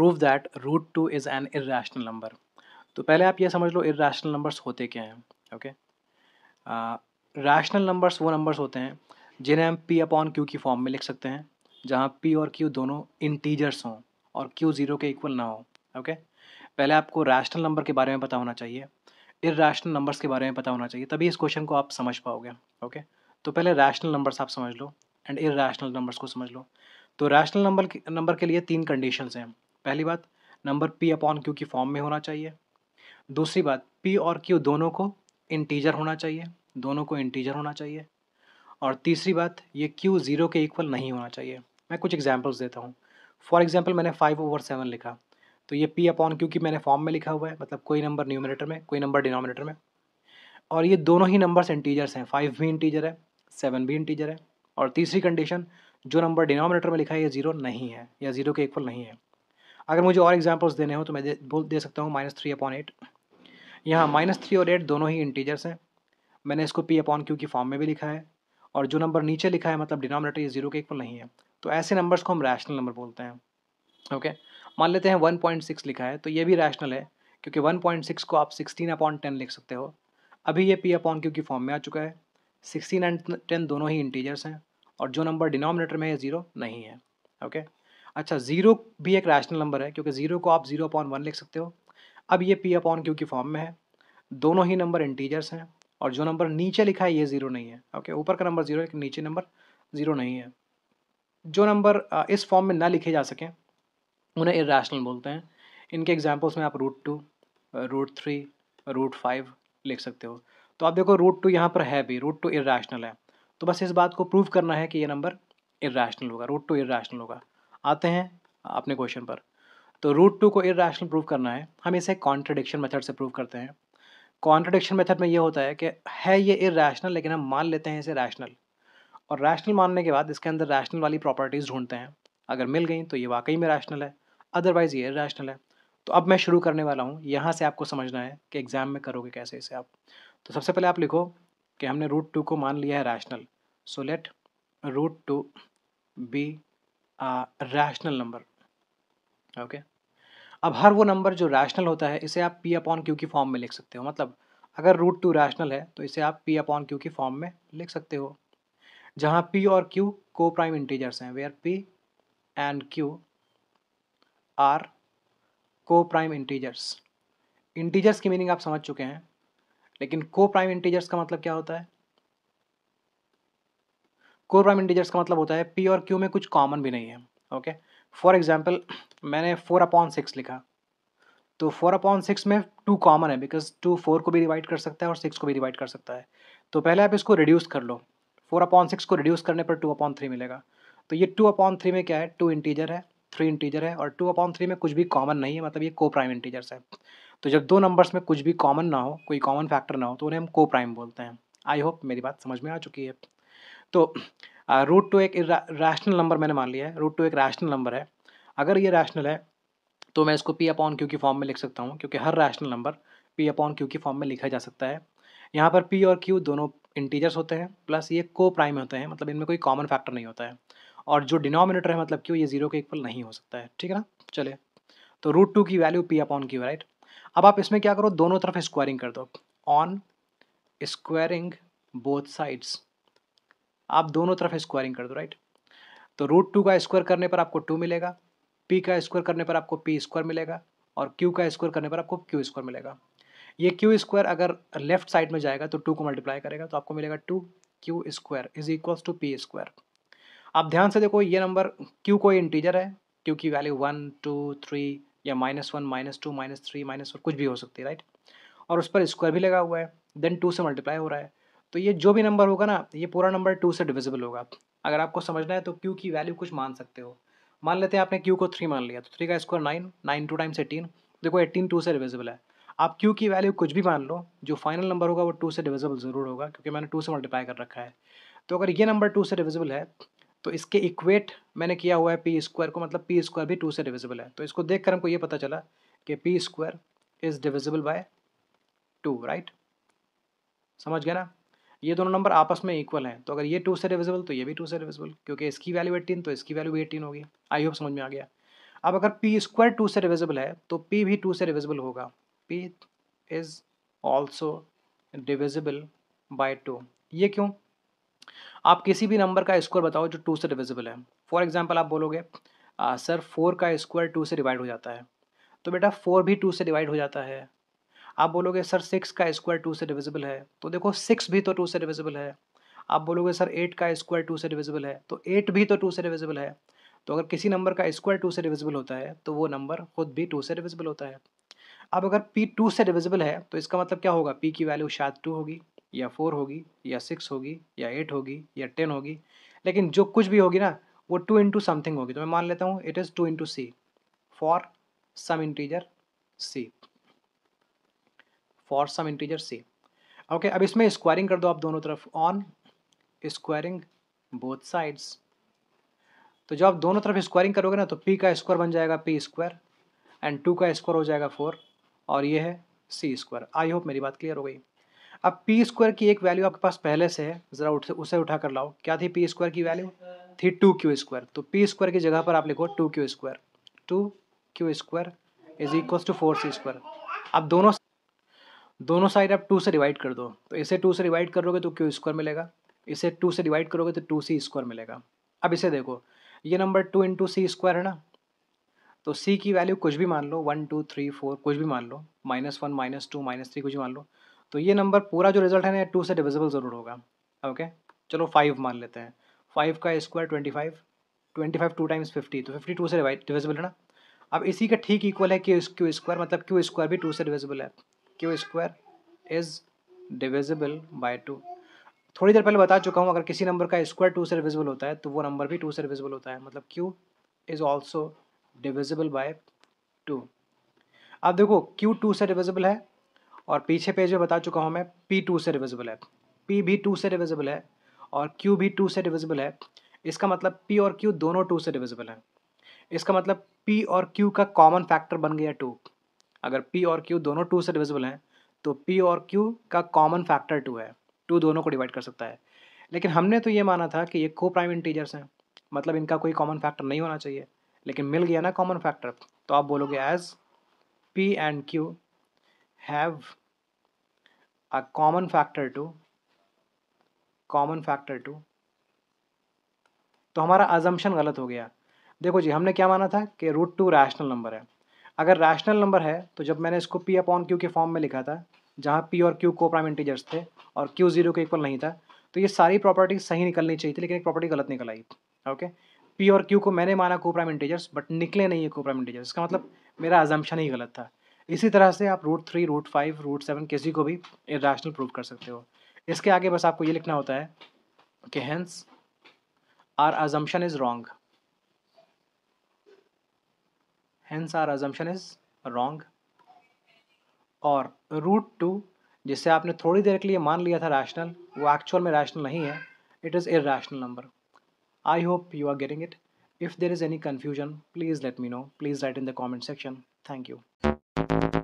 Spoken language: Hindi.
Prove that root two is an irrational number तो पहले आप ये समझ लो इेशनल नंबर्स होते क्या हैं ओके रैशनल नंबर्स वो नंबर्स होते हैं जिन्हें हम पी अपॉन क्यू की फॉर्म में लिख सकते हैं जहाँ पी और क्यू दोनों इंटीजर्स हों और क्यू ज़ीरो के इक्वल ना हो ओके okay? पहले आपको रैशनल नंबर के बारे में पता होना चाहिए इेशनल नंबर्स के बारे में पता होना चाहिए तभी इस क्वेश्चन को आप समझ पाओगे ओके okay? तो पहले रैशनल नंबर्स आप समझ लो एंड इेशनल नंबर्स को समझ लो तो रैशनल नंबर नंबर के लिए तीन कंडीशंस हैं पहली बात नंबर पी अपॉन क्यू की फॉर्म में होना चाहिए दूसरी बात पी और क्यू दोनों को इंटीजर होना चाहिए दोनों को इंटीजर होना चाहिए और तीसरी बात ये क्यू ज़ीरो के इक्वल नहीं होना चाहिए मैं कुछ एग्जाम्पल्स देता हूँ फॉर एग्जाम्पल मैंने फाइव ओवर सेवन लिखा तो ये पी अपॉन क्यू की मैंने फॉर्म में लिखा हुआ है मतलब कोई नंबर न्यूमिनेटर में कोई नंबर डिनोमिनेटर में और ये दोनों ही नंबर्स इंटीजर्स हैं फाइव भी इंटीजर है सेवन भी इंटीजर है और तीसरी कंडीशन जो नंबर डिनोमिनेटर में लिखा है ये ज़ीरो नहीं है या ज़ीरो के इक्वल नहीं है अगर मुझे और एग्जाम्पल्स देने हो तो मैं दे, दे सकता हूँ माइनस थ्री अपॉन एट यहाँ माइनस थ्री और एट दोनों ही इंटीजर्स हैं मैंने इसको पी अपॉन क्यू की फॉर्म में भी लिखा है और जो नंबर नीचे लिखा है मतलब डिनोमिनेटर ये जीरो के इक्वल नहीं है तो ऐसे नंबर्स को हम रैशनल नंबर बोलते हैं ओके मान लेते हैं वन पॉइंट सिक्स लिखा है तो ये भी रैशनल है क्योंकि वन पॉइंट सिक्स को आप सिक्सटीन अपॉन टेन लिख सकते हो अभी ये पी अपॉन क्यू की फॉर्म में आ चुका है सिक्सटीन एंड टेन दोनों ही इंटीजर्स हैं और जो नंबर डिनोमिनेटर में है ज़ीरो नहीं है ओके okay? अच्छा ज़ीरो भी एक रैशनल नंबर है क्योंकि ज़ीरो को आप ज़ीरो अपॉन वन लिख सकते हो अब ये पी अपॉन क्यू की फॉर्म में है दोनों ही नंबर इंटीजर्स हैं और जो नंबर नीचे लिखा है ये ज़ीरो नहीं है ओके ऊपर का नंबर ज़ीरो है लेकिन नीचे नंबर ज़ीरो नहीं है जो नंबर इस फॉर्म में ना लिखे जा सकें उन्हें इरेशनल बोलते हैं इनके एग्जाम्पल्स में आप root two root three root five लिख सकते हो तो आप देखो रूट टू यहाँ पर है भी रूट टू इरेशनल है तो बस इस बात को प्रूव करना है कि ये नंबर इरेशनल होगा रूट टू इरेशनल होगा आते हैं अपने क्वेश्चन पर तो रूट टू को इरेशनल प्रूव करना है हम इसे कॉन्ट्रडिक्शन मेथड से प्रूव करते हैं कॉन्ट्रडिक्शन मेथड में ये होता है कि है ये इरेशनल लेकिन हम मान लेते हैं इसे रैशनल और रैशनल मानने के बाद इसके अंदर रैशनल वाली प्रॉपर्टीज़ ढूंढते हैं अगर मिल गई तो ये वाकई में रैशनल है अदरवाइज़ ये रैशनल है तो अब मैं शुरू करने वाला हूँ यहाँ से आपको समझना है कि एग्ज़ाम में करोगे कैसे इसे आप तो सबसे पहले आप लिखो कि हमने रूट टू को मान लिया है rational so let root two be rational number okay अब हर वो नंबर जो रैशनल होता है इसे आप पी अपॉन क्यू की फॉर्म में लिख सकते हो मतलब अगर रूट टू रैशनल है तो इसे आप पी अपॉन क्यू की फॉर्म में लिख सकते हो जहाँ पी और क्यू को प्राइम इंटीजर्स हैं where P and Q are coprime integers integers की मीनिंग आप समझ चुके हैं लेकिन को प्राइम इंटीजर्स का मतलब क्या होता है कोर प्राइम इंटीजर्स का मतलब होता है पी और क्यू में कुछ कॉमन भी नहीं है ओके फॉर एग्जाम्पल मैंने फोर अपॉन सिक्स लिखा तो फोर अपॉन सिक्स में टू कॉमन है बिकॉज टू फोर को भी डिवाइड कर सकता है और सिक्स को भी डिवाइड कर सकता है तो पहले आप इसको रिड्यूस कर लो फोर अपॉन सिक्स को रिड्यूस करने पर टू अपॉन थ्री मिलेगा तो ये टू अपॉन थ्री में क्या है टू इंटीजर है थ्री इंटीजर है और टू अपॉन थ्री में कुछ भी कॉमन नहीं है मतलब ये को प्राइम इंटीजर्स है तो जब दो नंबर्स में कुछ भी कॉमन ना हो कोई कॉमन फैक्टर ना हो तो उन्हें हम को प्राइम बोलते हैं आई होप मेरी बात समझ में आ चुकी है तो रूट टू एक रैशनल नंबर मैंने मान लिया है रूट टू एक रैशनल नंबर है अगर ये रैशनल है तो मैं इसको पी अपॉन क्यू की फॉर्म में लिख सकता हूँ क्योंकि हर rational number P upon Q की फॉर्म में लिखा जा सकता है यहाँ पर पी और क्यू दोनों इंटीजर्स होते हैं प्लस ये को प्राइम होते हैं मतलब इनमें कोई कॉमन फैक्टर नहीं होता है और जो डिनोमिनेटर है मतलब क्यों ये जीरो के इक्वल नहीं हो सकता है ठीक है ना चलिए तो रूट टू की value P upon Q right अब आप इसमें क्या करो दोनों तरफ स्क्वायरिंग कर दो ऑन स्क्वायरिंग बोथ साइड्स आप दोनों तरफ स्क्वायरिंग कर दो राइट तो रूट टू का स्क्वायर करने पर आपको टू मिलेगा पी का स्क्वायर करने पर आपको पी स्क्वायर मिलेगा और क्यू का स्क्वायर करने पर आपको क्यू स्क्वायर मिलेगा ये क्यू स्क्वायर अगर लेफ्ट साइड में जाएगा तो टू को मल्टीप्लाई करेगा तो आपको मिलेगा two Q square is equals to P square आप ध्यान से देखो ये नंबर क्यू कोई इंटीजर है क्यू की वैल्यू वन टू थ्री या minus one minus two minus three minus four कुछ भी हो सकती है राइट और उस पर स्क्वायर भी लगा हुआ है देन टू से मल्टीप्लाई हो रहा है तो ये जो भी नंबर होगा ना ये पूरा नंबर टू से डिविजिबल होगा अगर आपको समझना है तो क्यू की वैल्यू कुछ मान सकते हो मान लेते हैं आपने क्यू को थ्री मान लिया तो थ्री का square nine nine two times eighteen देखो एटीन टू से डिविजिबल है आप क्यू की वैल्यू कुछ भी मान लो जो फाइनल नंबर होगा वो टू से डिविजिबल ज़रूर होगा क्योंकि मैंने टू से मल्टीप्लाई कर रखा है तो अगर ये नंबर टू से डिविजिबल है तो इसके इक्वेट मैंने किया हुआ है पी स्क्वायर को मतलब पी स्क्वायर भी टू से डिविजिबल है तो इसको देख कर हमको ये पता चला कि P square is divisible by two right समझ गया ना ये दोनों नंबर आपस में इक्वल हैं तो अगर ये टू से डिविजिबल तो ये भी टू से डिविजिबल क्योंकि इसकी वैल्यू एटीन तो इसकी वैल्यू भी एटीन होगी आई होप समझ में आ गया अब अगर पी स्क्वायर टू से डिविजिबल है तो पी भी टू से डिविजिबल होगा P is also divisible by two ये क्यों आप किसी भी नंबर का स्क्वायर बताओ जो टू से डिविजिबल है फॉर एग्जाम्पल आप बोलोगे सर फोर का स्क्वायर टू से डिवाइड हो जाता है तो बेटा फोर भी टू से डिवाइड हो जाता है आप बोलोगे सर सिक्स का स्क्वायर टू से डिविजिबल है तो देखो सिक्स भी तो टू से डिविजिबल है आप बोलोगे सर एट का स्क्वायर टू से डिविजिबल है तो एट भी तो टू से डिविजिबल है तो अगर किसी नंबर का स्क्वायर टू से डिविजिबल होता है तो वो नंबर खुद भी टू से डिविजिबल होता है अब अगर पी टू से डिविजिबल है तो इसका मतलब क्या होगा पी की वैल्यू शायद टू होगी या फोर होगी या सिक्स होगी या एट होगी या टेन होगी लेकिन जो कुछ भी होगी ना वो टू इंटू समथिंग होगी तो मैं मान लेता हूँ it is two into C for some integer C for some integer C okay अब इसमें स्क्वायरिंग कर दो आप दोनों तरफ ऑन स्क्वायरिंग बोथ साइड्स तो जब आप दोनों तरफ स्क्वायरिंग करोगे ना तो पी का स्क्वायर बन जाएगा पी स्क्वायर एंड टू का स्क्वायर हो जाएगा फोर और ये है सी स्क्वायर आई होप मेरी बात क्लियर हो गई अब पी स्क्वायर की एक वैल्यू आपके पास पहले से है ज़रा उठ उसे उठा कर लाओ क्या थी पी स्क्वायर की वैल्यू थी टू क्यू स्क्वायर तो पी स्क्वायर की जगह पर आप लिखो two Q square two Q square is equals to four C square अब दोनों दोनों साइड आप टू से डिवाइड कर दो तो इसे टू से डिवाइड तो करोगे तो क्यू स्क्वायर मिलेगा इसे टू से डिवाइड करोगे तो टू सी स्क्वायर मिलेगा अब इसे देखो ये number two into C square है ना तो सी की वैल्यू कुछ भी मान लो वन टू थ्री फोर कुछ भी मान लो minus one minus two minus three कुछ भी मान लो तो ये नंबर पूरा जो रिजल्ट है ना टू से डिविजिबल ज़रूर होगा ओके चलो फाइव मान लेते हैं फाइव का square twenty five twenty five two times fifty तो फिफ्टी टू से डिवाइड डिविजिबल है ना अब इसी का ठीक इक्वल है क्यू क्यू स्क्वायर मतलब क्यू स्क्वायर भी टू से डिविजिबल है Q square is divisible by two थोड़ी देर पहले बता चुका हूँ अगर किसी नंबर का स्क्वायर टू से डिविजिबल होता है तो वो नंबर भी टू से डिविजिबल होता है मतलब Q is also divisible by two अब देखो क्यू टू से डिविजिबल है और पीछे पेज में बता चुका हूँ मैं पी टू से डिविजिबल है पी भी टू से डिविजिबल है और क्यू भी टू से डिविजिबल है इसका मतलब पी और क्यू दोनों टू से डिविजिबल है इसका मतलब पी और क्यू का कॉमन फैक्टर बन गया टू अगर पी और क्यू दोनों टू से डिविजिबल हैं तो पी और क्यू का कॉमन फैक्टर टू है टू दोनों को डिवाइड कर सकता है लेकिन हमने तो ये माना था कि ये को प्राइम इंटीजर्स हैं मतलब इनका कोई कॉमन फैक्टर नहीं होना चाहिए लेकिन मिल गया ना कॉमन फैक्टर तो आप बोलोगे as P and Q have a common factor two common factor two तो हमारा अजम्पन गलत हो गया देखो जी हमने क्या माना था कि रूट टू रैशनल नंबर है अगर रैशनल नंबर है तो जब मैंने इसको पी अपॉन क्यू के फॉर्म में लिखा था जहाँ पी और क्यू को प्राइम इंटीजर्स थे और क्यू जीरो के इक्वल नहीं था तो ये सारी प्रॉपर्टी सही निकलनी चाहिए थी लेकिन एक प्रॉपर्टी गलत निकल आई ओके पी और क्यू को मैंने माना को प्राइम इंटीजर्स बट निकले नहीं है को प्राइम इंटीजर्स इसका मतलब मेरा अजम्पन ही गलत था इसी तरह से आप root three root five root seven किसी को भी इराशनल प्रूव कर सकते हो इसके आगे बस आपको ये लिखना होता है कि hence our assumption is wrong hence our assumption is wrong और रूट टू जिसे आपने थोड़ी देर के लिए मान लिया था रैशनल वो एक्चुअल में रैशनल नहीं है it is irrational number I hope you are getting it if there is any confusion please let me know please write in the comment section thank you